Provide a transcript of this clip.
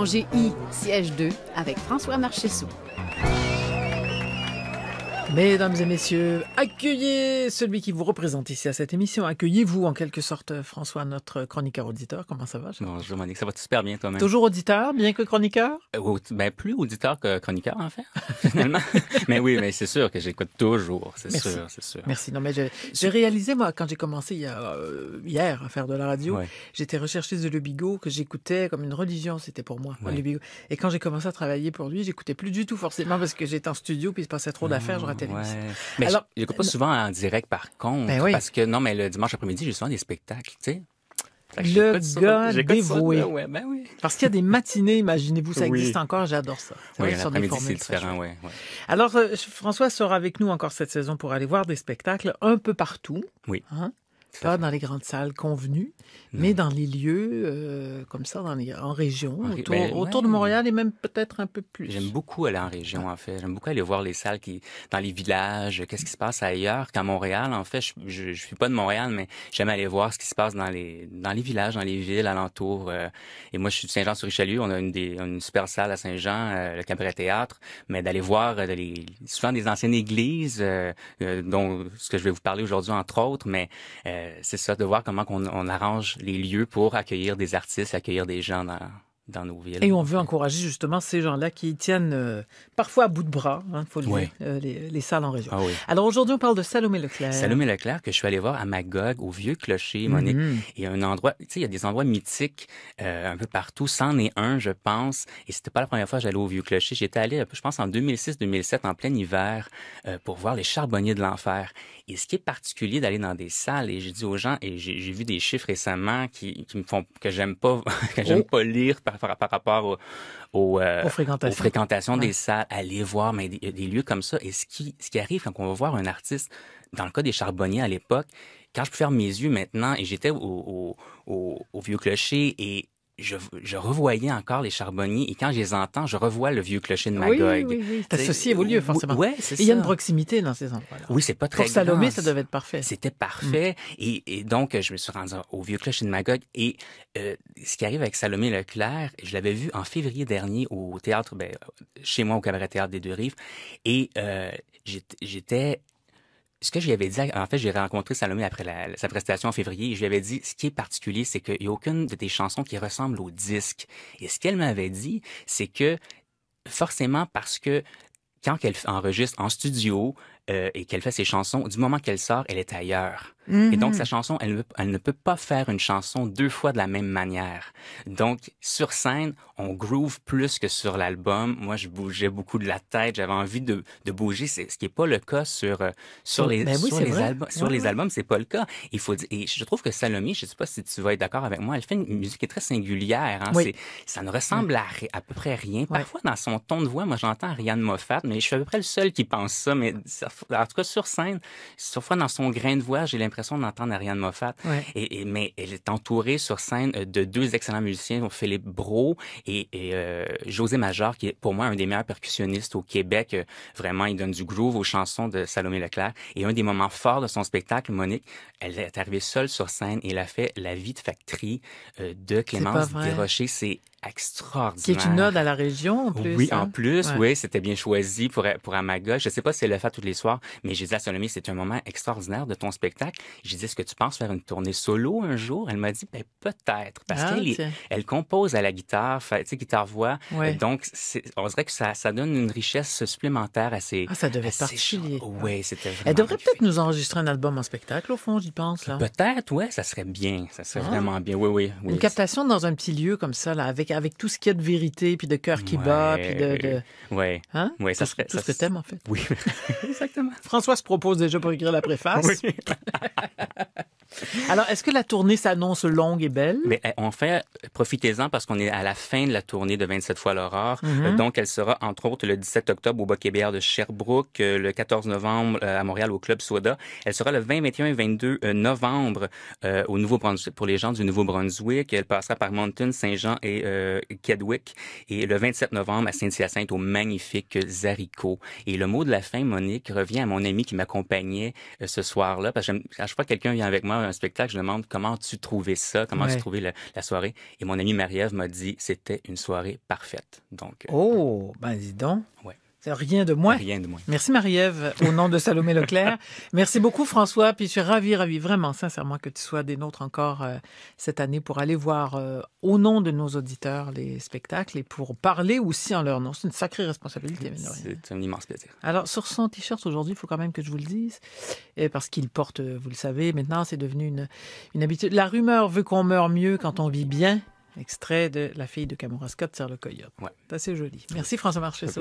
Angers I, siège 2, avec François Marchessault. Mesdames et messieurs, accueillez celui qui vous représente ici à cette émission. Accueillez-vous en quelque sorte, François, notre chroniqueur auditeur. Comment ça va? Bonjour, Monique. Ça va super bien, toi-même. Toujours auditeur, bien que chroniqueur? Euh, ben, plus auditeur que chroniqueur, en fait, finalement. mais oui, mais c'est sûr que j'écoute toujours. C'est sûr, c'est sûr. Merci. Non, mais j'ai réalisé, moi, quand j'ai commencé euh, hier à faire de la radio, j'étais recherchiste de Le Bigot, que j'écoutais comme une religion, c'était pour moi, Le Et quand j'ai commencé à travailler pour lui, j'écoutais plus du tout, forcément, parce que j'étais en studio, puis il se passait trop d'affaires, mais Alors, je l'écoute pas souvent en direct, par contre, ben parce que non, mais le dimanche après-midi, j'ai souvent des spectacles, tu sais. Le gars dévoué. ben oui. Parce qu'il y a des matinées, imaginez-vous, ça existe encore, j'adore ça. oui, midi c'est différent, ouais, Alors, euh, François sera avec nous encore cette saison pour aller voir des spectacles un peu partout. Oui. Hein? pas dans les grandes salles convenues, mais dans les lieux euh, comme ça, dans en région, ben, autour, de Montréal et même peut-être un peu plus. J'aime beaucoup aller en région, en fait. J'aime beaucoup aller voir les salles qui, dans les villages, qu'est-ce qui se passe ailleurs qu'à Montréal. En fait, je, je, suis pas de Montréal, mais j'aime aller voir ce qui se passe dans les, dans les villages, dans les villes alentours. Euh. et moi, je suis de Saint-Jean-sur-Richelieu. On a une, une super salle à Saint-Jean, euh, le Cabaret Théâtre, mais d'aller voir souvent des anciennes églises, dont ce que je vais vous parler aujourd'hui, entre autres, mais c'est ça, de voir comment on, arrange les lieux pour accueillir des artistes, accueillir des gens dans, nos villes. Et on veut encourager justement ces gens-là qui tiennent euh, parfois à bout de bras, il hein, faut le dire, euh, les, salles en région. Ah Alors aujourd'hui, on parle de Salomé Leclerc. Salomé Leclerc que je suis allé voir à Magog, au vieux clocher, Monique. Il y a un endroit, tu sais, il y a des endroits mythiques euh, un peu partout. C'en est un, je pense. Et c'était pas la première fois que j'allais au vieux clocher. J'étais allé, je pense, en 2006-2007, en plein hiver, pour voir les charbonniers de l'enfer. Et ce qui est particulier d'aller dans des salles, et j'ai dit aux gens, et j'ai vu des chiffres récemment qui, me font que j'aime pas, que j'aime oh. pas lire par, par rapport euh, aux, fréquentations. des salles, aller voir mais euh, des, lieux comme ça. Et ce qui, ce qui arrive quand on va voir un artiste, dans le cas des charbonniers à l'époque, quand je peux faire mes yeux maintenant, et j'étais au vieux clocher, et je, revoyais encore les charbonniers et quand je les entends, je revois le vieux clocher de Magog. Oui, oui, oui. Associé au lieu, forcément. Oui, c'est Il y a une proximité dans ces endroits-là. Oui, c'est pas très Pour Salomé, ça devait être parfait. C'était mm. parfait. Et, donc, je me suis rendu au vieux clocher de Magog. Et euh, ce qui arrive avec Salomé Leclerc, je l'avais vu en février dernier au théâtre, ben, chez moi, au Cabaret Théâtre des Deux-Rives. Et euh, j'étais ce que j'y avais dit, en fait, j'ai rencontré Salomé après sa prestation en février et je lui avais dit, ce qui est particulier, c'est qu'il n'y a aucune de tes chansons qui ressemble au disque. Et ce qu'elle m'avait dit, c'est que forcément parce que quand elle enregistre en studio euh, et qu'elle fait ses chansons, du moment qu'elle sort, elle est ailleurs. Et donc, mm-hmm. sa chanson, elle, ne peut pas faire une chanson deux fois de la même manière. Donc, sur scène, on groove plus que sur l'album. Moi, je bougeais beaucoup de la tête. J'avais envie de, bouger, ce qui n'est pas le cas sur, euh, sur les, ben sur les, albums. sur les albums. C'est pas le cas. Il faut et je trouve que Salomé, je ne sais pas si tu vas être d'accord avec moi, elle fait une musique qui est très singulière. Hein. ça ne ressemble à, à peu près rien. Parfois, dans son ton de voix, moi, j'entends Ariane Moffat, mais je suis à peu près le seul qui pense ça. Mais en tout cas, sur scène, surfois dans son grain de voix, j'ai l'impression d'entendre Ariane Moffat. Et, et, mais elle est entourée sur scène euh, de deux excellents musiciens, Philippe Brault et, euh, José Major, qui est pour moi un des meilleurs percussionnistes au Québec. Vraiment, il donne du groove aux chansons de Salomé Leclerc. Et un des moments forts de son spectacle, Monique, elle est arrivée seule sur scène et elle a fait La vie de factory euh, de Clémence Desrochers. C'est extraordinaire. Qui est une ode à la région, en plus. Oui, en hein? plus, oui, c'était bien choisi pour, pour Amaga. Je sais pas si elle le fait tous les soirs, mais j'ai dit à Salomé, c'est un moment extraordinaire de ton spectacle. J'ai dit, est-ce que tu penses faire une tournée solo un jour? Elle m'a dit, ben, peut-être, parce ah, qu'elle elle compose à la guitare, tu sais, guitare-voix. Donc, on dirait que ça, ça donne une richesse supplémentaire à ses Ah, ça devait être particulier. Oui, c'était Elle devrait peut-être nous enregistrer un album en spectacle, au fond, j'y pense, là. Peut-être, ouais, ça serait bien. Ça serait ah. vraiment bien, oui, oui. oui une captation dans un petit lieu comme ça, là, avec avec, tout ce qu'il y a de vérité, puis de cœur qui bat, puis de. de... Ouais. Hein? Ouais, ça serait. Tout ce thème en fait. Oui, exactement. François se propose déjà pour écrire la préface. Alors, est-ce que la tournée s'annonce longue et belle? Mais eh, en fait, profitez-en parce qu'on est à la fin de la tournée de 27 fois l'aurore. Mm-hmm. Euh, donc, elle sera entre autres le 17 octobre au boc de Sherbrooke, euh, le 14 novembre euh, à Montréal au Club Soda. Elle sera le 20, 21 et 22 novembre au nouveau pour les gens du Nouveau-Brunswick. Elle passera par Mountain, Saint-Jean et Kedwick. Et le 27 novembre à Saint-Hyacinthe au magnifique Zarico. Et le mot de la fin, Monique, revient à mon ami qui m'accompagnait ce soir-là. Parce que à chaque quelqu'un vient avec moi, un spectacle, je demande comment tu trouvais ça, comment tu trouvais la, soirée. Et mon ami Marie-Ève m'a dit c'était une soirée parfaite. Donc, euh, oh, ben dis donc. Ouais. Rien de moins. Rien de Merci Marie-Ève, au nom de Salomé Leclerc. Merci beaucoup François, puis je suis ravi, ravi, vraiment sincèrement que tu sois des nôtres encore euh, cette année pour aller voir euh, au nom de nos auditeurs les spectacles et pour parler aussi en leur nom. C'est une sacrée responsabilité. C'est un immense plaisir. Alors sur son t-shirt aujourd'hui, il faut quand même que je vous le dise, et parce qu'il porte, euh, vous le savez, maintenant c'est devenu une, habitude. La rumeur veut qu'on meure mieux quand on vit bien. Extrait de La fille de Camorra Scott sur le coyote. C'est assez joli. Merci François Marchessault.